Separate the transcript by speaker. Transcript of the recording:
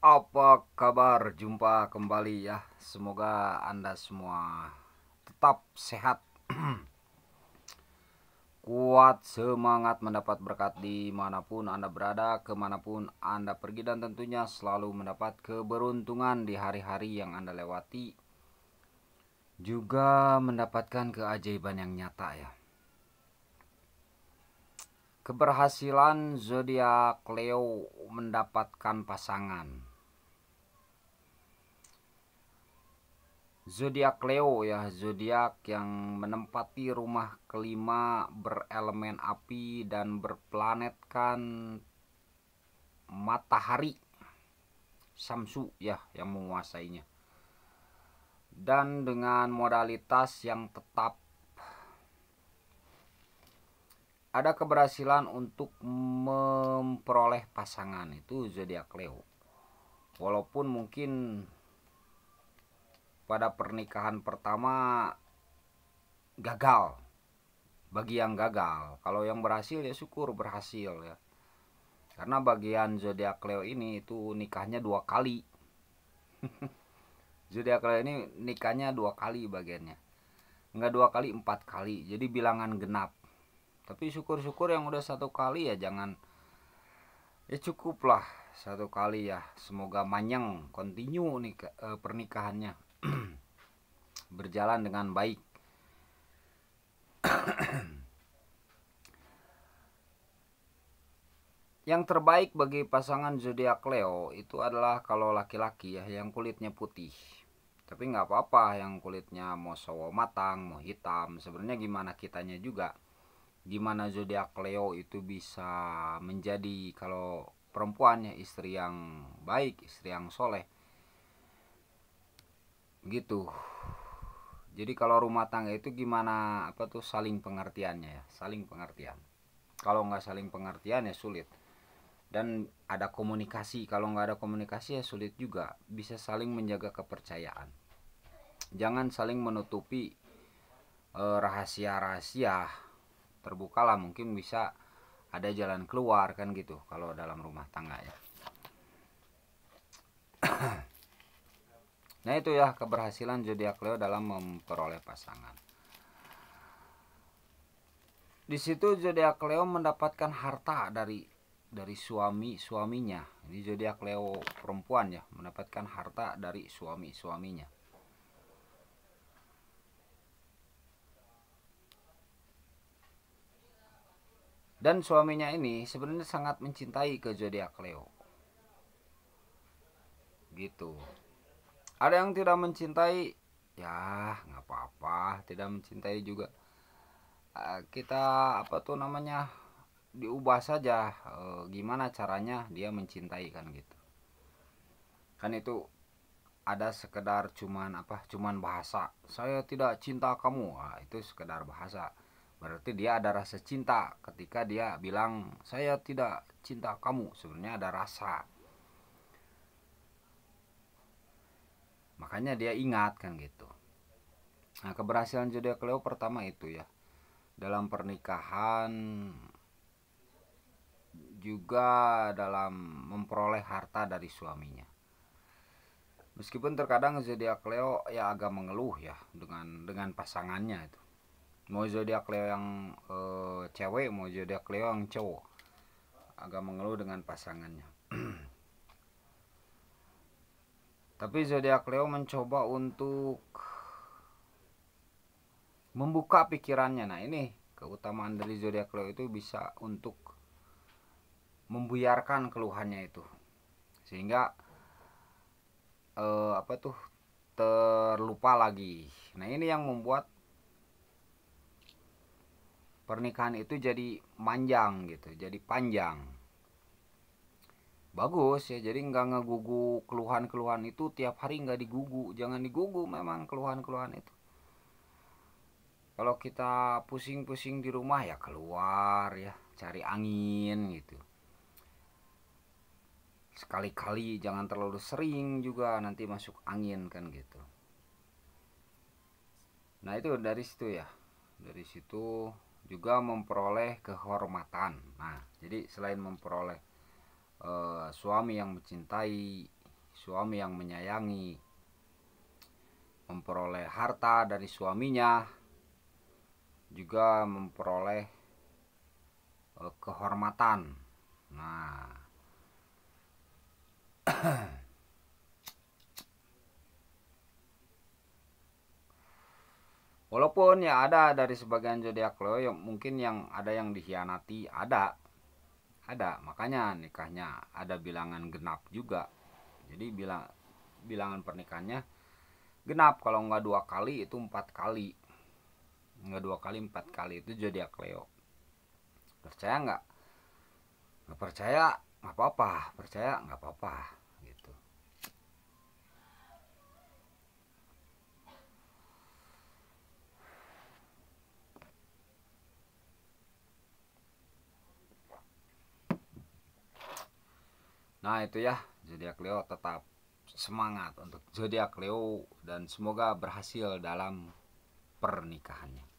Speaker 1: Apa kabar? Jumpa kembali ya. Semoga Anda semua tetap sehat. Kuat semangat mendapat berkat dimanapun Anda berada, kemanapun Anda pergi dan tentunya selalu mendapat keberuntungan di hari-hari yang Anda lewati. Juga mendapatkan keajaiban yang nyata ya. Keberhasilan zodiak Leo mendapatkan pasangan zodiak Leo ya zodiak yang menempati rumah kelima berelemen api dan berplanetkan matahari Samsu ya yang menguasainya dan dengan modalitas yang tetap ada keberhasilan untuk memperoleh pasangan itu zodiak Leo walaupun mungkin pada pernikahan pertama gagal bagi yang gagal kalau yang berhasil ya syukur berhasil ya karena bagian zodiak Leo ini itu nikahnya dua kali zodiak Leo ini nikahnya dua kali bagiannya nggak dua kali empat kali jadi bilangan genap tapi syukur-syukur yang udah satu kali ya jangan ya cukuplah satu kali ya semoga manjang continue nih eh, pernikahannya berjalan dengan baik. yang terbaik bagi pasangan zodiak Leo itu adalah kalau laki-laki ya yang kulitnya putih. Tapi nggak apa-apa yang kulitnya mau sawo matang, mau hitam. Sebenarnya gimana kitanya juga. Gimana zodiak Leo itu bisa menjadi kalau perempuannya istri yang baik, istri yang soleh gitu jadi kalau rumah tangga itu gimana apa tuh saling pengertiannya ya saling pengertian kalau nggak saling pengertian ya sulit dan ada komunikasi kalau nggak ada komunikasi ya sulit juga bisa saling menjaga kepercayaan jangan saling menutupi eh, rahasia-rahasia terbukalah mungkin bisa ada jalan keluar kan gitu kalau dalam rumah tangga ya Nah itu ya keberhasilan zodiak Leo dalam memperoleh pasangan. Di situ zodiak Leo mendapatkan harta dari dari suami suaminya. Ini zodiak Leo perempuan ya mendapatkan harta dari suami suaminya. Dan suaminya ini sebenarnya sangat mencintai ke zodiak Leo. Gitu ada yang tidak mencintai ya nggak apa-apa tidak mencintai juga eh, kita apa tuh namanya diubah saja uh, gimana caranya dia mencintai kan gitu kan itu ada sekedar cuman apa cuman bahasa saya tidak cinta kamu nah, itu sekedar bahasa berarti dia ada rasa cinta ketika dia bilang saya tidak cinta kamu sebenarnya ada rasa makanya dia ingat kan gitu nah keberhasilan zodiak Leo pertama itu ya dalam pernikahan juga dalam memperoleh harta dari suaminya meskipun terkadang zodiak Leo ya agak mengeluh ya dengan dengan pasangannya itu mau zodiak Leo yang e, cewek mau zodiak Leo yang cowok agak mengeluh dengan pasangannya Tapi zodiak Leo mencoba untuk membuka pikirannya. Nah, ini keutamaan dari zodiak Leo itu bisa untuk membuyarkan keluhannya itu. Sehingga eh, apa tuh terlupa lagi. Nah, ini yang membuat pernikahan itu jadi panjang gitu, jadi panjang bagus ya jadi nggak ngegugu keluhan-keluhan itu tiap hari nggak digugu jangan digugu memang keluhan-keluhan itu kalau kita pusing-pusing di rumah ya keluar ya cari angin gitu sekali-kali jangan terlalu sering juga nanti masuk angin kan gitu nah itu dari situ ya dari situ juga memperoleh kehormatan nah jadi selain memperoleh Eh, suami yang mencintai, suami yang menyayangi, memperoleh harta dari suaminya, juga memperoleh uh, kehormatan. Nah, walaupun ya ada dari sebagian zodiak Leo yang mungkin yang ada yang dikhianati ada ada makanya nikahnya ada bilangan genap juga jadi bilang bilangan pernikahannya genap kalau nggak dua kali itu empat kali nggak dua kali empat kali itu jadi Leo percaya nggak nggak percaya nggak apa-apa percaya nggak apa-apa Nah itu ya zodiak Leo tetap semangat untuk zodiak Leo dan semoga berhasil dalam pernikahannya.